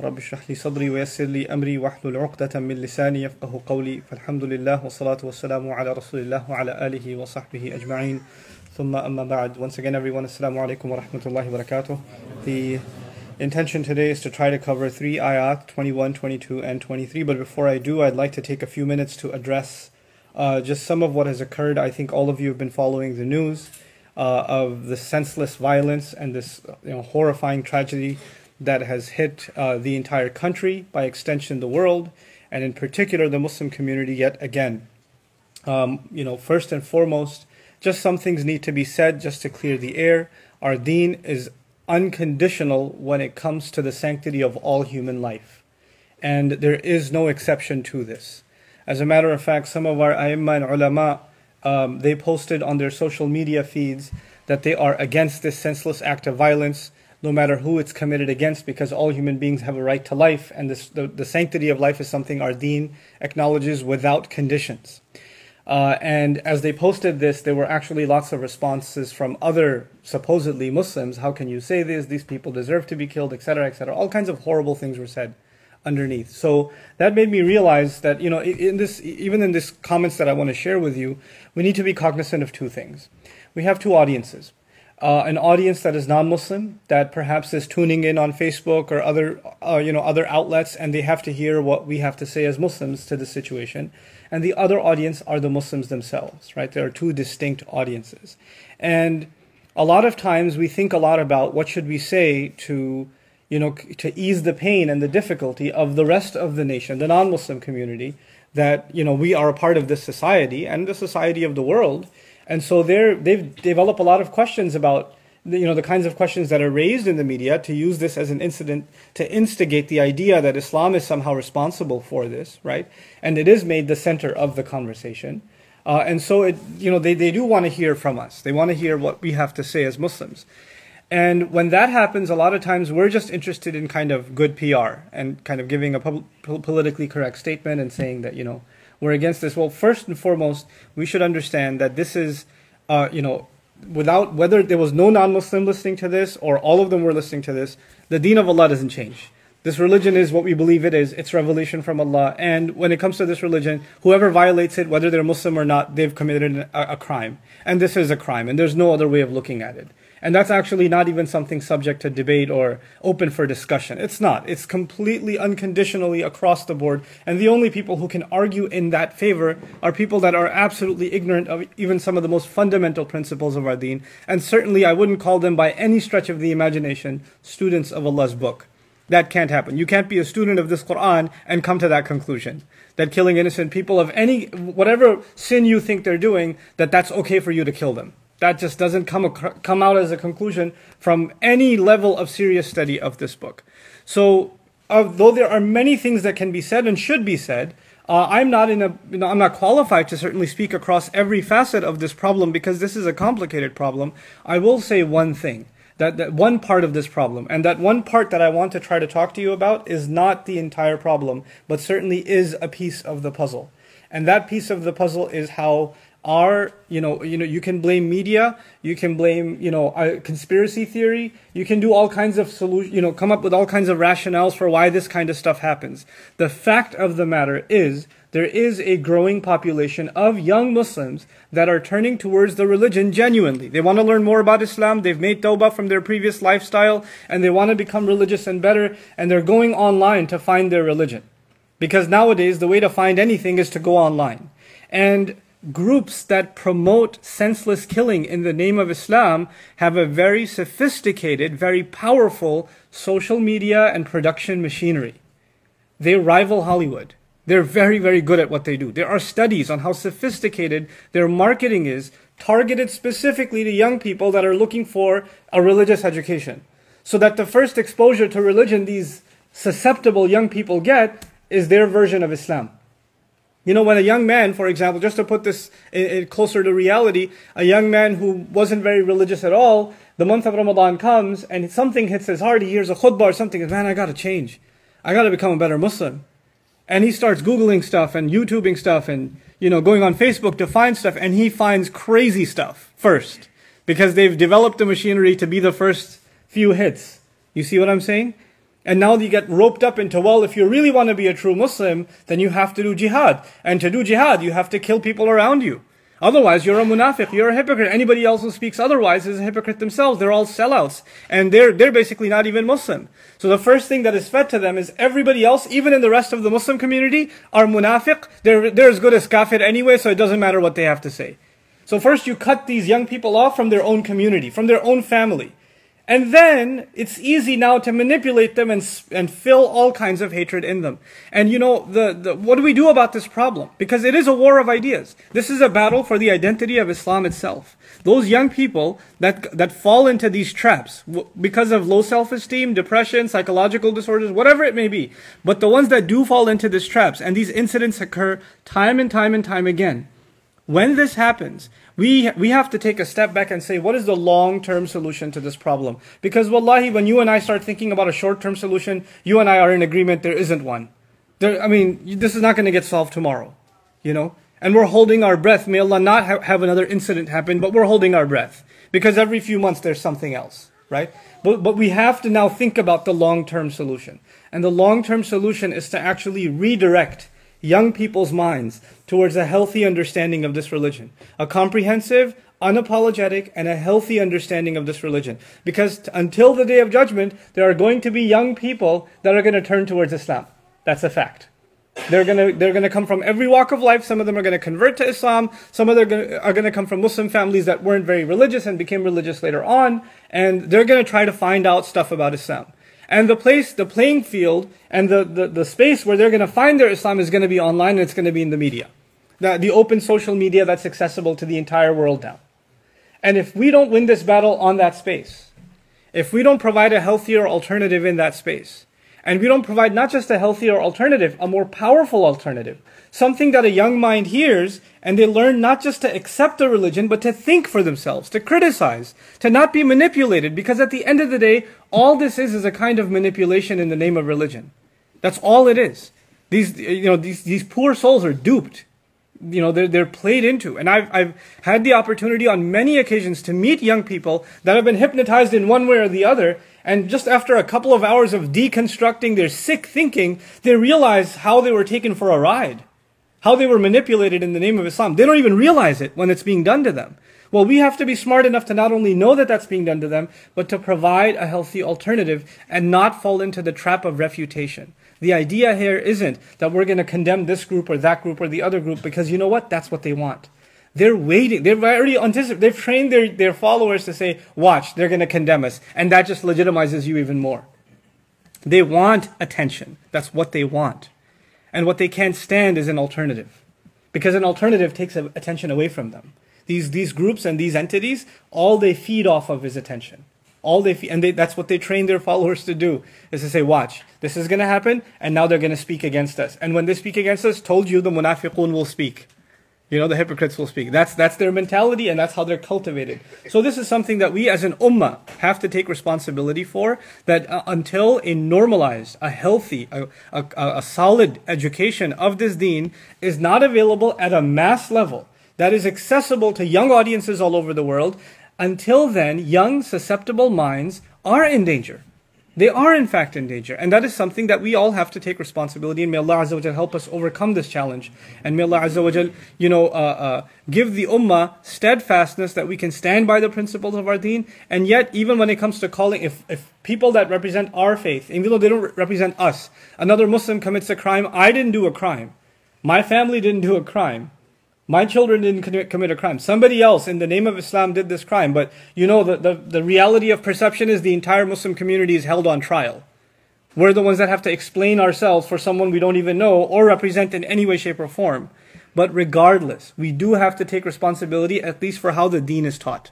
رب اشرح لي صدري ويسر لي أمري واحلل عقدة من لساني يفقه قولي فالحمد لله والصلاة والسلام على رسول الله وعلى آله وصحبه أجمعين ثم أما بعد Once again everyone السلام عليكم ورحمة الله وبركاته The intention today is to try to cover three ayat 21, 22 and 23 but before I do I'd like to take a few minutes to address uh, just some of what has occurred I think all of you have been following the news uh, of the senseless violence and this you know, horrifying tragedy that has hit uh, the entire country, by extension, the world, and in particular the Muslim community yet again. Um, you know, first and foremost, just some things need to be said just to clear the air. Our deen is unconditional when it comes to the sanctity of all human life, and there is no exception to this. As a matter of fact, some of our aimma and ulama, um, they posted on their social media feeds that they are against this senseless act of violence no matter who it's committed against, because all human beings have a right to life, and this, the, the sanctity of life is something our deen acknowledges without conditions. Uh, and as they posted this, there were actually lots of responses from other supposedly Muslims. How can you say this? These people deserve to be killed, etc., etc. All kinds of horrible things were said underneath. So that made me realize that you know, in this, even in this comments that I want to share with you, we need to be cognizant of two things. We have two audiences. Uh, an audience that is non-Muslim that perhaps is tuning in on Facebook or other uh, you know other outlets, and they have to hear what we have to say as Muslims to the situation. And the other audience are the Muslims themselves, right? There are two distinct audiences, and a lot of times we think a lot about what should we say to you know to ease the pain and the difficulty of the rest of the nation, the non-Muslim community that you know we are a part of this society and the society of the world and so they're, they've developed a lot of questions about you know the kinds of questions that are raised in the media to use this as an incident to instigate the idea that Islam is somehow responsible for this, right? And it is made the center of the conversation. Uh, and so it, you know, they, they do want to hear from us. They want to hear what we have to say as Muslims. And when that happens, a lot of times we're just interested in kind of good PR and kind of giving a pub- politically correct statement and saying that, you know, we're against this. Well, first and foremost, we should understand that this is, uh, you know, without whether there was no non-Muslim listening to this or all of them were listening to this, the Deen of Allah doesn't change. This religion is what we believe it is. It's revelation from Allah. And when it comes to this religion, whoever violates it, whether they're Muslim or not, they've committed a, a crime. And this is a crime. And there's no other way of looking at it. And that's actually not even something subject to debate or open for discussion. It's not. It's completely unconditionally across the board. And the only people who can argue in that favor are people that are absolutely ignorant of even some of the most fundamental principles of our deen. And certainly I wouldn't call them by any stretch of the imagination students of Allah's book. That can't happen. You can't be a student of this Quran and come to that conclusion. That killing innocent people of any, whatever sin you think they're doing, that that's okay for you to kill them. That just doesn't come, ac- come out as a conclusion from any level of serious study of this book. So, although there are many things that can be said and should be said, uh, I'm not in a, you know, I'm not qualified to certainly speak across every facet of this problem because this is a complicated problem. I will say one thing, that, that one part of this problem, and that one part that I want to try to talk to you about is not the entire problem, but certainly is a piece of the puzzle. And that piece of the puzzle is how are you know you know you can blame media you can blame you know conspiracy theory you can do all kinds of solution you know come up with all kinds of rationales for why this kind of stuff happens the fact of the matter is there is a growing population of young muslims that are turning towards the religion genuinely they want to learn more about islam they've made tawbah from their previous lifestyle and they want to become religious and better and they're going online to find their religion because nowadays the way to find anything is to go online and groups that promote senseless killing in the name of Islam have a very sophisticated, very powerful social media and production machinery. They rival Hollywood. They're very, very good at what they do. There are studies on how sophisticated their marketing is, targeted specifically to young people that are looking for a religious education. So that the first exposure to religion these susceptible young people get is their version of Islam. You know, when a young man, for example, just to put this in, in closer to reality, a young man who wasn't very religious at all, the month of Ramadan comes and something hits his heart. He hears a khutbah or something, and man, I gotta change. I gotta become a better Muslim. And he starts Googling stuff and YouTubing stuff and, you know, going on Facebook to find stuff, and he finds crazy stuff first because they've developed the machinery to be the first few hits. You see what I'm saying? And now you get roped up into, well, if you really want to be a true Muslim, then you have to do jihad. And to do jihad, you have to kill people around you. Otherwise, you're a munafiq, you're a hypocrite. Anybody else who speaks otherwise is a hypocrite themselves. They're all sellouts. And they're, they're basically not even Muslim. So the first thing that is fed to them is everybody else, even in the rest of the Muslim community, are munafiq. They're, they're as good as kafir anyway, so it doesn't matter what they have to say. So first you cut these young people off from their own community, from their own family. And then it's easy now to manipulate them and, and fill all kinds of hatred in them. And you know, the, the, what do we do about this problem? Because it is a war of ideas. This is a battle for the identity of Islam itself. Those young people that, that fall into these traps because of low self-esteem, depression, psychological disorders, whatever it may be. But the ones that do fall into these traps and these incidents occur time and time and time again when this happens, we, we have to take a step back and say, what is the long term solution to this problem? Because wallahi, when you and I start thinking about a short term solution, you and I are in agreement there isn't one. There, I mean, this is not going to get solved tomorrow, you know? And we're holding our breath. May Allah not ha- have another incident happen, but we're holding our breath because every few months there's something else, right? But, but we have to now think about the long term solution. And the long term solution is to actually redirect young people's minds towards a healthy understanding of this religion, a comprehensive, unapologetic, and a healthy understanding of this religion. Because t- until the day of judgment, there are going to be young people that are going to turn towards Islam. That's a fact. They're gonna they're gonna come from every walk of life. Some of them are gonna convert to Islam. Some of them are gonna, are gonna come from Muslim families that weren't very religious and became religious later on, and they're gonna try to find out stuff about Islam. And the place, the playing field, and the, the, the space where they're going to find their Islam is going to be online and it's going to be in the media. The, the open social media that's accessible to the entire world now. And if we don't win this battle on that space, if we don't provide a healthier alternative in that space, and we don't provide not just a healthier alternative, a more powerful alternative. Something that a young mind hears and they learn not just to accept a religion, but to think for themselves, to criticize, to not be manipulated. Because at the end of the day, all this is is a kind of manipulation in the name of religion. That's all it is. These, you know, these, these poor souls are duped you know they're, they're played into and I've, I've had the opportunity on many occasions to meet young people that have been hypnotized in one way or the other and just after a couple of hours of deconstructing their sick thinking, they realize how they were taken for a ride, how they were manipulated in the name of Islam. They don't even realize it when it's being done to them. Well, we have to be smart enough to not only know that that's being done to them, but to provide a healthy alternative and not fall into the trap of refutation. The idea here isn't that we're going to condemn this group or that group or the other group because you know what? That's what they want. They're waiting. They've already anticipated. They've trained their, their followers to say, watch, they're going to condemn us. And that just legitimizes you even more. They want attention. That's what they want. And what they can't stand is an alternative. Because an alternative takes attention away from them. These, these groups and these entities, all they feed off of is attention all they and they, that's what they train their followers to do is to say watch this is going to happen and now they're going to speak against us and when they speak against us told you the munafiqun will speak you know, the hypocrites will speak. That's, that's their mentality and that's how they're cultivated. So this is something that we as an ummah have to take responsibility for, that uh, until a normalized, a healthy, a, a, a solid education of this deen is not available at a mass level, that is accessible to young audiences all over the world, until then, young susceptible minds are in danger. They are in fact in danger. And that is something that we all have to take responsibility and may Allah Azza wa help us overcome this challenge. And may Allah Azza wa you know, uh, uh, give the ummah steadfastness that we can stand by the principles of our deen. And yet, even when it comes to calling, if, if people that represent our faith, even though they don't represent us, another Muslim commits a crime, I didn't do a crime. My family didn't do a crime. My children didn't commit, commit a crime. Somebody else in the name of Islam did this crime. But you know, the, the, the reality of perception is the entire Muslim community is held on trial. We're the ones that have to explain ourselves for someone we don't even know or represent in any way, shape, or form. But regardless, we do have to take responsibility at least for how the deen is taught.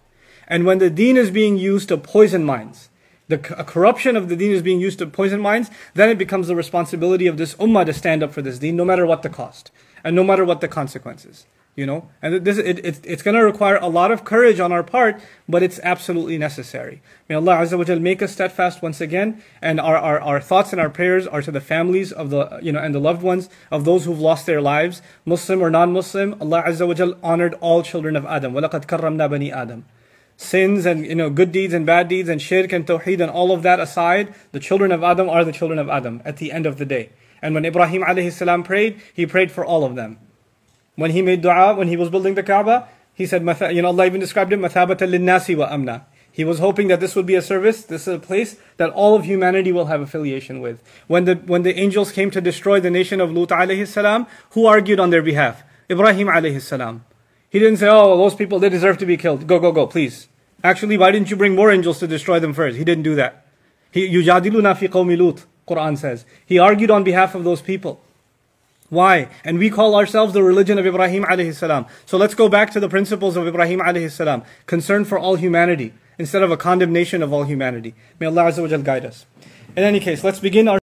And when the deen is being used to poison minds, the corruption of the deen is being used to poison minds, then it becomes the responsibility of this ummah to stand up for this deen, no matter what the cost and no matter what the consequences you know and this it, it it's going to require a lot of courage on our part but it's absolutely necessary may allah azza wa jal make us steadfast once again and our, our our thoughts and our prayers are to the families of the you know and the loved ones of those who've lost their lives muslim or non-muslim allah azza wa jal honored all children of adam walaqad karramna bani adam sins and you know good deeds and bad deeds and shirk and tawheed and all of that aside the children of adam are the children of adam at the end of the day and when ibrahim alayhi salam prayed he prayed for all of them when he made dua, when he was building the Kaaba, he said, you know, Allah even described him, mathabatan wa amna. He was hoping that this would be a service, this is a place that all of humanity will have affiliation with. When the, when the angels came to destroy the nation of Lut alayhi salam, who argued on their behalf? Ibrahim alayhi salam. He didn't say, oh, those people, they deserve to be killed. Go, go, go, please. Actually, why didn't you bring more angels to destroy them first? He didn't do that. He, Quran says. He argued on behalf of those people. Why? And we call ourselves the religion of Ibrahim alayhi salam. So let's go back to the principles of Ibrahim alayhi salam. Concern for all humanity instead of a condemnation of all humanity. May Allah Azza wa guide us. In any case, let's begin our